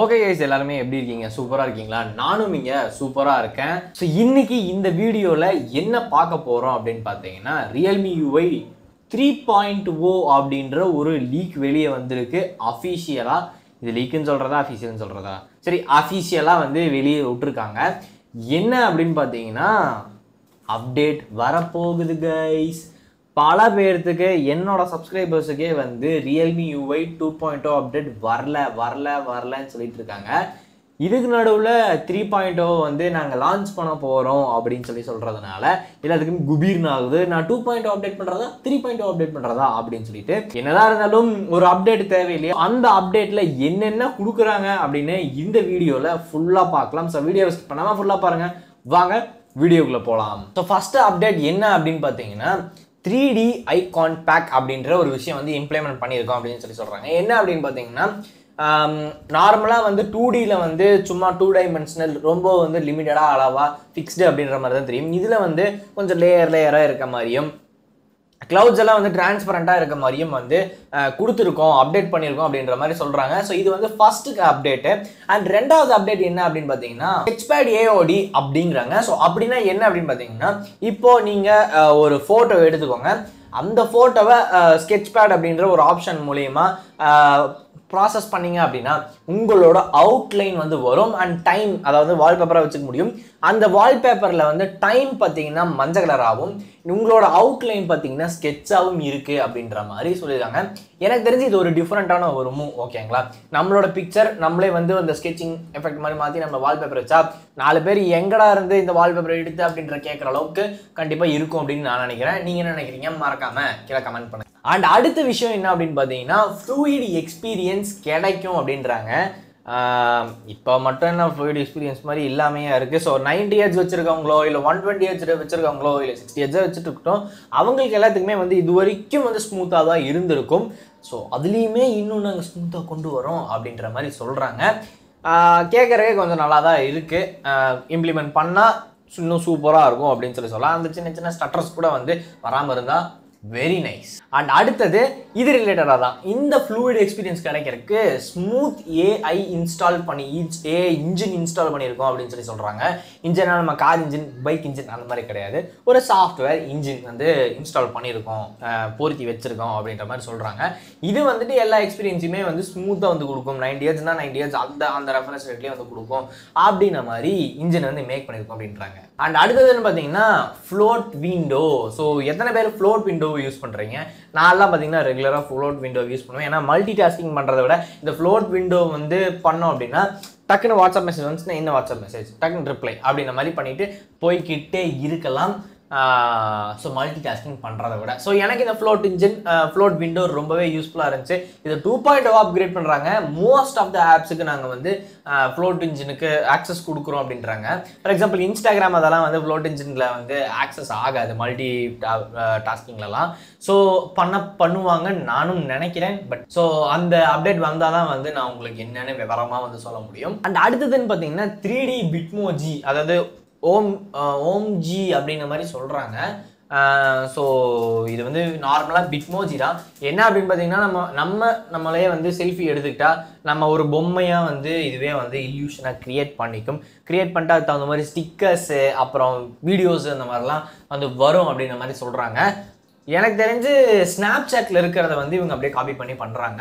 okay guys எல்லாருமே எப்படி இருக்கீங்க சூப்பராக இருக்கீங்களா நானும் இங்கே சூப்பராக இருக்கேன் ஸோ இன்றைக்கி இந்த வீடியோவில் என்ன பார்க்க போகிறோம் அப்படின்னு பார்த்தீங்கன்னா Realme UI three point O அப்படின்ற ஒரு லீக் வெளியே வந்திருக்கு அஃபீஷியலாக இது லீக்குன்னு சொல்கிறதா அஃபீஷியல்னு சொல்கிறதா சரி அஃபீஷியலாக வந்து வெளியே விட்டுருக்காங்க என்ன அப்படின்னு பார்த்தீங்கன்னா அப்டேட் வரப்போகுது கைஸ் பல பேர்த்துக்கு என்னோட சப்ஸ்கிரைபர்ஸுக்கே வந்து Realme UI two point O update வரல வரல வரலன்னு சொல்லிட்டு இருக்காங்க இதுக்கு நடுவில் த்ரீ பாயிண்ட் ஓ வந்து நாங்கள் லான்ச் பண்ண போகிறோம் அப்படின்னு சொல்லி சொல்கிறதுனால எல்லாத்துக்கும் குபீர்னு ஆகுது நான் டூ பாயிண்ட் ஓ அப்டேட் பண்ணுறதா த்ரீ பாயிண்ட் ஓ அப்டேட் பண்ணுறதா அப்படின்னு சொல்லிட்டு என்னதான் இருந்தாலும் ஒரு அப்டேட் தேவையில்லையோ அந்த அப்டேட்டில் என்னென்ன கொடுக்குறாங்க அப்படின்னு இந்த வீடியோவில் ஃபுல்லாக பார்க்கலாம் ஸோ வீடியோ வெஸ்ட் பண்ணாமல் ஃபுல்லாக பாருங்கள் வாங்க வீடியோக்குள்ளே போகலாம் ஸோ ஃபஸ்ட்டு அப்டேட் என்ன அப்படின்னு பார்த்தீங்கன்னா த்ரீ டி ஐகான் பேக் அப்படின்ற ஒரு விஷயம் வந்து இம்ப்ளிமெண்ட் பண்ணியிருக்கோம் அப்படின்னு சொல்லி சொல்கிறாங்க என்ன அப்படின்னு பார்த்தீங்கன்னா நார்மலாக வந்து டூ டியில் வந்து சும்மா டூ டைமென்ஷனல் ரொம்ப வந்து லிமிட்டடாக அளவாக ஃபிக்ஸ்டு அப்படின்ற மாதிரி தான் தெரியும் இதில் வந்து கொஞ்சம் லேயர் லேயராக இருக்க மாதிரியும் கிளவுட்ஸ் எல்லாம் வந்து டிரான்ஸ்பரண்டாக இருக்க மாதிரியும் வந்து கொடுத்துருக்கோம் அப்டேட் பண்ணியிருக்கோம் அப்படின்ற மாதிரி சொல்கிறாங்க ஸோ இது வந்து ஃபஸ்ட்டுக்கு அப்டேட்டு அண்ட் ரெண்டாவது அப்டேட் என்ன அப்படின்னு பார்த்தீங்கன்னா ஹெச்பேட் ஏஓடி அப்படிங்கிறாங்க ஸோ அப்படின்னா என்ன அப்படின்னு பார்த்தீங்கன்னா இப்போ நீங்கள் ஒரு ஃபோட்டோ எடுத்துக்கோங்க அந்த ஃபோட்டோவை ஸ்கெட்ச் பேட் அப்படின்ற ஒரு ஆப்ஷன் மூலயமா ப்ராசஸ் பண்ணீங்க அப்படின்னா உங்களோட அவுட்லைன் வந்து வரும் அண்ட் டைம் அதாவது வால்பேப்பராக வச்சுக்க முடியும் அந்த வால்பேப்பரில் வந்து டைம் பார்த்தீங்கன்னா மஞ்சள் கலராகவும் உங்களோட அவுட்லைன் பார்த்தீங்கன்னா ஸ்கெட்சாகவும் இருக்குது அப்படின்ற மாதிரி சொல்லியிருக்காங்க எனக்கு தெரிஞ்சு இது ஒரு டிஃப்ரெண்ட்டான ஒரு மூவ் ஓகேங்களா நம்மளோட பிக்சர் நம்மளே வந்து அந்த ஸ்கெச்சிங் எஃபெக்ட் மாதிரி மாற்றி நம்ம வால்பேப்பர் வச்சா நாலு பேர் எங்கடா இருந்து இந்த வால்பேப்பர் எடுத்து அப்படின்ற கேட்குற அளவுக்கு கண்டிப்பாக இருக்கும் அப்படின்னு நான் நினைக்கிறேன் நீங்கள் என்ன நினைக்கிறீங்க மறக்காமல் கீழே கமெண்ட் பண்ணுங்கள் அண்ட் அடுத்த விஷயம் என்ன அப்படின்னு பார்த்தீங்கன்னா ஃப்ளூயிட் எக்ஸ்பீரியன்ஸ் கிடைக்கும் அப்படின்றாங்க இப்போ மட்டும் என்ன ஃப்ளூயிட் எக்ஸ்பீரியன்ஸ் மாதிரி இல்லாமே இருக்குது ஸோ நைன்டி ஏஜ் வச்சுருக்கவங்களோ இல்லை ஒன் டுவெண்ட்டி ஹெட்ஸ் வச்சுருக்கவங்களோ இல்லை சிக்ஸ்டி ஹெட்ஸாக வச்சுருக்கட்டும் அவங்களுக்கு எல்லாத்துக்குமே வந்து இது வரைக்கும் வந்து ஸ்மூத்தாக தான் இருந்திருக்கும் ஸோ அதுலேயுமே இன்னும் நாங்கள் ஸ்மூத்தாக கொண்டு வரோம் அப்படின்ற மாதிரி சொல்கிறாங்க கேட்குறக்கே கொஞ்சம் நல்லா தான் இருக்குது இம்ப்ளிமெண்ட் பண்ணால் இன்னும் சூப்பராக இருக்கும் அப்படின்னு சொல்லி சொல்லலாம் அந்த சின்ன சின்ன ஸ்டட்டர்ஸ் கூட வந்து வராமல் இருந்தால் வெரி நைஸ் அண்ட் அடுத்தது இது ரிலேட்டடாக தான் இந்த ஃப்ளூயிட் எக்ஸ்பீரியன்ஸ் கிடைக்கிறதுக்கு ஸ்மூத் ஏஐ இன்ஸ்டால் பண்ணி ஏஐ இன்ஜின் இன்ஸ்டால் பண்ணியிருக்கோம் அப்படின்னு சொல்லி சொல்கிறாங்க இன்ஜினால் நம்ம கார் இன்ஜின் பைக் இன்ஜின் அந்த மாதிரி கிடையாது ஒரு சாஃப்ட்வேர் இன்ஜின் வந்து இன்ஸ்டால் பண்ணியிருக்கோம் பொருத்தி வச்சுருக்கோம் அப்படின்ற மாதிரி சொல்கிறாங்க இது வந்துட்டு எல்லா எக்ஸ்பீரியன்ஸுமே வந்து ஸ்மூத்தாக வந்து கொடுக்கும் நைன்டி இயர்ஸ்னால் நைன்டி இயர்ஸ் அந்த அந்த ரெஃபரன்ஸ் ரேட்லேயே வந்து கொடுக்கும் அப்படின்ற மாதிரி இன்ஜின் வந்து மேக் பண்ணியிருக்கோம் அப்படின்றாங்க அண்ட் அடுத்ததுன்னு பார்த்தீங்கன்னா ஃப்ளோட் விண்டோ ஸோ எத்தனை பேர் ஃப்ளோட் விண்டோ யூஸ் பண்ணுறீங்க நான்லாம் பார்த்தீங்கன்னா ரெகுலராக ஃப்ளோட் விண்டோ யூஸ் பண்ணுவேன் ஏன்னா மல்டி டாஸ்கிங் பண்ணுறத விட இந்த ஃப்ளோட் விண்டோ வந்து பண்ணோம் அப்படின்னா டக்குன்னு வாட்ஸ்அப் மெசேஜ் வந்துச்சுன்னா என்ன வாட்ஸ்அப் மெசேஜ் டக்குன்னு ரிப்ளை அப்படின்ற மாதிரி பண்ணிட்டு போய்கிட்டே இருக்கலாம் ஸோ மல்டி டாஸ்கிங் பண்ணுறத விட ஸோ எனக்கு இந்த ஃப்ளோட் இன்ஜின் ஃப்ளோட் விண்டோ ரொம்பவே யூஸ்ஃபுல்லாக இருந்துச்சு இதை டூ பாயிண்ட் ஓ அப்கிரேட் பண்ணுறாங்க மோஸ்ட் ஆஃப் த ஆப்ஸுக்கு நாங்கள் வந்து ஃப்ளோட் இன்ஜினுக்கு ஆக்சஸ் கொடுக்குறோம் அப்படின்றாங்க ஃபார் எக்ஸாம்பிள் இன்ஸ்டாகிராம் அதெல்லாம் வந்து ஃப்ளோட் இன்ஜினில் வந்து ஆக்சஸ் ஆகாது மல்டி டாஸ்கிங்லலாம் ஸோ பண்ண பண்ணுவாங்க நானும் நினைக்கிறேன் பட் ஸோ அந்த அப்டேட் வந்தால் தான் வந்து நான் உங்களுக்கு என்னென்னு விவரமாக வந்து சொல்ல முடியும் அண்ட் அடுத்ததுன்னு பார்த்தீங்கன்னா த்ரீ டி பிட்மோஜி அதாவது ஓம் ஓம்ஜி அப்படிங்கிற மாதிரி சொல்கிறாங்க ஸோ இது வந்து நார்மலாக பிட்மோஜி தான் என்ன அப்படின்னு பார்த்தீங்கன்னா நம்ம நம்ம நம்மளே வந்து செல்ஃபி எடுத்துக்கிட்டால் நம்ம ஒரு பொம்மையாக வந்து இதுவே வந்து இல்யூஷனாக க்ரியேட் பண்ணிக்கும் க்ரியேட் பண்ணிட்டு அதுக்கு தகுந்த மாதிரி ஸ்டிக்கர்ஸு அப்புறம் வீடியோஸு அந்த மாதிரிலாம் வந்து வரும் அப்படின்ற மாதிரி சொல்கிறாங்க எனக்கு தெரிஞ்சு ஸ்னாப் சாட்டில் இருக்கிறத வந்து இவங்க அப்படியே காப்பி பண்ணி பண்ணுறாங்க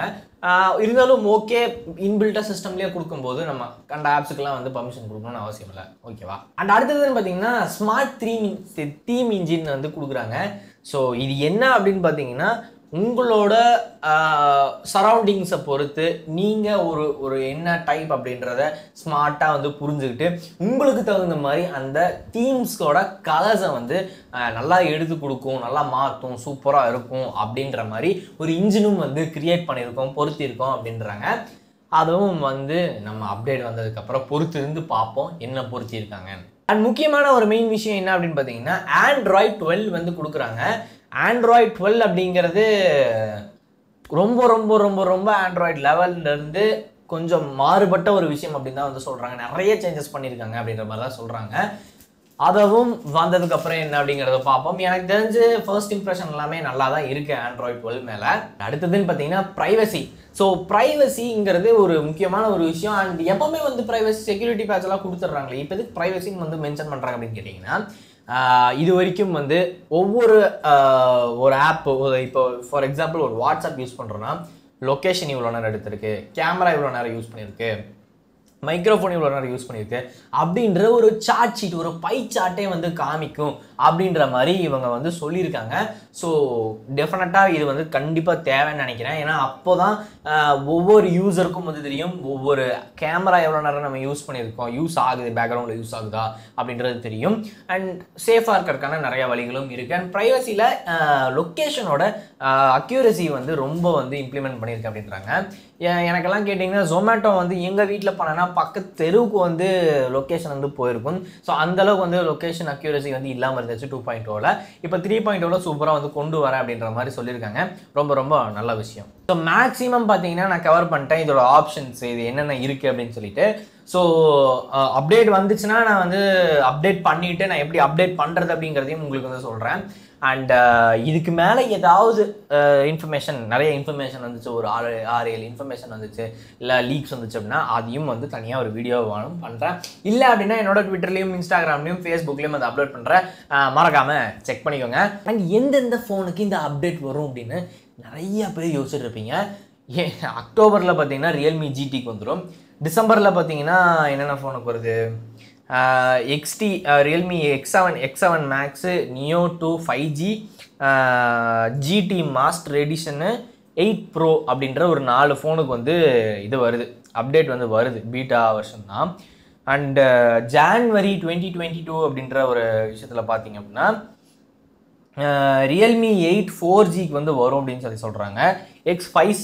இருந்தாலும் ஓகே இன்பில்ட்டாக சிஸ்டம்லேயே கொடுக்கும்போது நம்ம கண்ட ஆப்ஸுக்கெல்லாம் வந்து பர்மிஷன் கொடுக்கணும்னு அவசியம் இல்லை ஓகேவா அண்ட் அடுத்ததுன்னு பார்த்தீங்கன்னா ஸ்மார்ட் த்ரீம் தீம் இன்ஜின் வந்து கொடுக்குறாங்க ஸோ இது என்ன அப்படின்னு பார்த்தீங்கன்னா உங்களோட சரௌண்டிங்ஸை பொறுத்து நீங்கள் ஒரு ஒரு என்ன டைப் அப்படின்றத ஸ்மார்ட்டாக வந்து புரிஞ்சுக்கிட்டு உங்களுக்கு தகுந்த மாதிரி அந்த தீம்ஸ்கோட கலர்ஸை வந்து நல்லா எடுத்து கொடுக்கும் நல்லா மாற்றும் சூப்பராக இருக்கும் அப்படின்ற மாதிரி ஒரு இன்ஜினும் வந்து க்ரியேட் பண்ணியிருக்கோம் பொருத்தியிருக்கோம் அப்படின்றாங்க அதுவும் வந்து நம்ம அப்டேட் வந்ததுக்கப்புறம் பொறுத்திருந்து பார்ப்போம் என்ன பொருத்தியிருக்காங்க அண்ட் முக்கியமான ஒரு மெயின் விஷயம் என்ன அப்படின்னு பார்த்தீங்கன்னா ஆண்ட்ராய்ட் டுவெல் வந்து கொடுக்குறாங்க ஆண்ட்ராய்ட் டுவெல் அப்படிங்கிறது ரொம்ப ரொம்ப ரொம்ப ரொம்ப ஆண்ட்ராய்ட் லெவல்லேருந்து கொஞ்சம் மாறுபட்ட ஒரு விஷயம் அப்படின்னு தான் வந்து சொல்கிறாங்க நிறைய சேஞ்சஸ் பண்ணியிருக்காங்க அப்படின்ற மாதிரி தான் சொல்கிறாங்க அதுவும் வந்ததுக்கப்புறம் என்ன அப்படிங்கிறத பார்ப்போம் எனக்கு தெரிஞ்சு ஃபர்ஸ்ட் இம்ப்ரெஷன் எல்லாமே நல்லா தான் இருக்குது ஆண்ட்ராய்ட் டுவெல் மேலே அடுத்ததுன்னு பார்த்தீங்கன்னா ப்ரைவசி ஸோ ப்ரைவசிங்கிறது ஒரு முக்கியமான ஒரு விஷயம் அண்ட் எப்பவுமே வந்து ப்ரைவசி செக்யூரிட்டி பேட்ச் எல்லாம் கொடுத்துட்றாங்களே இப்போ எதுக்கு ப்ரைவசின்னு வந்து மென்ஷன் பண்ணுறாங்க அப்படின்னு கேட்டிங்கன்னா இது வரைக்கும் வந்து ஒவ்வொரு ஒரு ஆப் இப்போ ஃபார் எக்ஸாம்பிள் ஒரு வாட்ஸ்அப் யூஸ் பண்ணுறோன்னா லொக்கேஷன் இவ்வளோ நேரம் எடுத்திருக்கு கேமரா இவ்வளோ நேரம் யூஸ் பண்ணியிருக்கு மைக்ரோஃபோன் இவ்வளோ நேரம் யூஸ் பண்ணியிருக்கு அப்படின்ற ஒரு சார்ட் ஷீட் ஒரு பை சார்ட்டே வந்து காமிக்கும் அப்படின்ற மாதிரி இவங்க வந்து சொல்லியிருக்காங்க ஸோ டெஃபினட்டாக இது வந்து கண்டிப்பாக தேவைன்னு நினைக்கிறேன் ஏன்னா அப்போ தான் ஒவ்வொரு யூஸருக்கும் வந்து தெரியும் ஒவ்வொரு கேமரா எவ்வளோ நேரம் நம்ம யூஸ் பண்ணியிருக்கோம் யூஸ் ஆகுது பேக்ரவுண்டில் யூஸ் ஆகுதா அப்படின்றது தெரியும் அண்ட் சேஃபாக இருக்கிறதுக்கான நிறையா வழிகளும் இருக்குது அண்ட் ப்ரைவசியில் லொக்கேஷனோட அக்யூரசி வந்து ரொம்ப வந்து இம்ப்ளிமெண்ட் பண்ணியிருக்கு அப்படின்றாங்க எனக்கெல்லாம் கேட்டிங்கன்னா ஜொமேட்டோ வந்து எங்கள் வீட்டில் போனேன்னா பக்கத்து தெருவுக்கு வந்து லொக்கேஷன் வந்து போயிருக்கும் ஸோ அந்தளவுக்கு வந்து லொக்கேஷன் அக்யூரசி வந்து இல்லாமல் இருந்துச்சு டூ பாயிண்ட் ஓவில் இப்போ த்ரீ பாயிண்ட் ஓவில் சூப்பராக வந்து கொண்டு வரேன் அப்படின்ற மாதிரி சொல்லியிருக்காங்க ரொம்ப ரொம்ப நல்ல விஷயம் ஸோ மேக்ஸிமம் பார்த்தீங்கன்னா நான் கவர் பண்ணிட்டேன் இதோட ஆப்ஷன்ஸ் இது என்னென்ன இருக்குது அப்படின்னு சொல்லிட்டு ஸோ அப்டேட் uh, வந்துச்சுன்னா நான் வந்து அப்டேட் பண்ணிவிட்டு நான் எப்படி அப்டேட் பண்ணுறது அப்படிங்கிறதையும் உங்களுக்கு வந்து சொல்கிறேன் அண்ட் uh, இதுக்கு மேலே ஏதாவது இன்ஃபர்மேஷன் uh, நிறைய இன்ஃபர்மேஷன் வந்துச்சு ஒரு ஆறு ஆறு ஏழு இன்ஃபர்மேஷன் வந்துச்சு இல்லை லீக்ஸ் வந்துச்சு அப்படின்னா அதையும் வந்து தனியாக ஒரு வீடியோ வேணும் பண்ணுறேன் இல்லை அப்படின்னா என்னோட ட்விட்டர்லேயும் இன்ஸ்டாகிராம்லேயும் ஃபேஸ்புக்லேயும் வந்து அப்லோட் பண்ணுறேன் மறக்காமல் செக் பண்ணிக்கோங்க அண்ட் எந்தெந்த ஃபோனுக்கு இந்த அப்டேட் வரும் அப்படின்னு நிறைய பேர் யோசிச்சுட்டு இருப்பீங்க ஏன் அக்டோபரில் பார்த்தீங்கன்னா ரியல்மி ஜிடிக்கு வந்துடும் டிசம்பரில் பார்த்தீங்கன்னா என்னென்ன ஃபோனுக்கு வருது XT Realme X seven X seven max neo two five G GT master edition eight pro அப்படின்ற ஒரு நாலு ஃபோனுக்கு வந்து இது வருது அப்டேட் வந்து வருது பீட்டா வருஷன் தான் and January twenty twenty two அப்படின்ற ஒரு விஷயத்தில் பார்த்தீங்க அப்படின்னா ரியல்மி எயிட் ஃபோர் ஜிக்கு வந்து வரும் அப்படின்னு சொல்லி சொல்கிறாங்க X five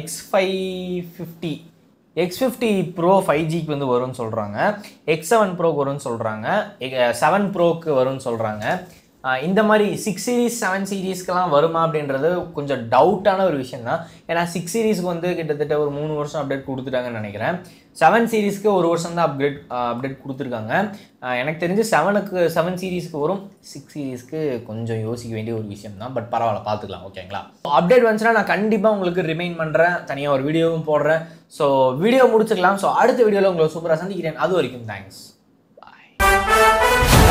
X five fifty X fifty pro five ஜிக்கு வந்து வரும்னு சொல்கிறாங்க எக்ஸ் செவன் ப்ரோக்கு வரும்னு சொல்கிறாங்க செவன் ப்ரோக்கு வரும்னு சொல்கிறாங்க இந்த மாதிரி சிக்ஸ் சீரீஸ் செவன் சீரீஸ்க்கெலாம் வருமா அப்படின்றது கொஞ்சம் டவுட்டான ஒரு விஷயம் தான் ஏன்னா சிக்ஸ் சீரீஸ்க்கு வந்து கிட்டத்தட்ட ஒரு மூணு வருஷம் அப்டேட் கொடுத்துட்டாங்கன்னு நினைக்கிறேன் செவன் சீரீஸ்க்கு ஒரு வருஷம் தான் அப்கிரேட் அப்டேட் uh, கொடுத்துருக்காங்க uh, எனக்கு தெரிஞ்சு செவனுக்கு செவன் சீரீஸ்க்கு வரும் சிக்ஸ் சீரீஸ்க்கு கொஞ்சம் யோசிக்க வேண்டிய ஒரு விஷயம் தான் பட் பரவாயில்ல பார்த்துக்கலாம் ஓகேங்களா அப்டேட் வந்துச்சுன்னா நான் கண்டிப்பாக உங்களுக்கு ரிமைன் பண்ணுறேன் தனியாக ஒரு வீடியோவும் போடுறேன் ஸோ வீடியோ முடிச்சுக்கலாம் ஸோ அடுத்த வீடியோவில் உங்களை சூப்பராக சந்திக்கிறேன் அது வரைக்கும் தேங்க்ஸ் பாய்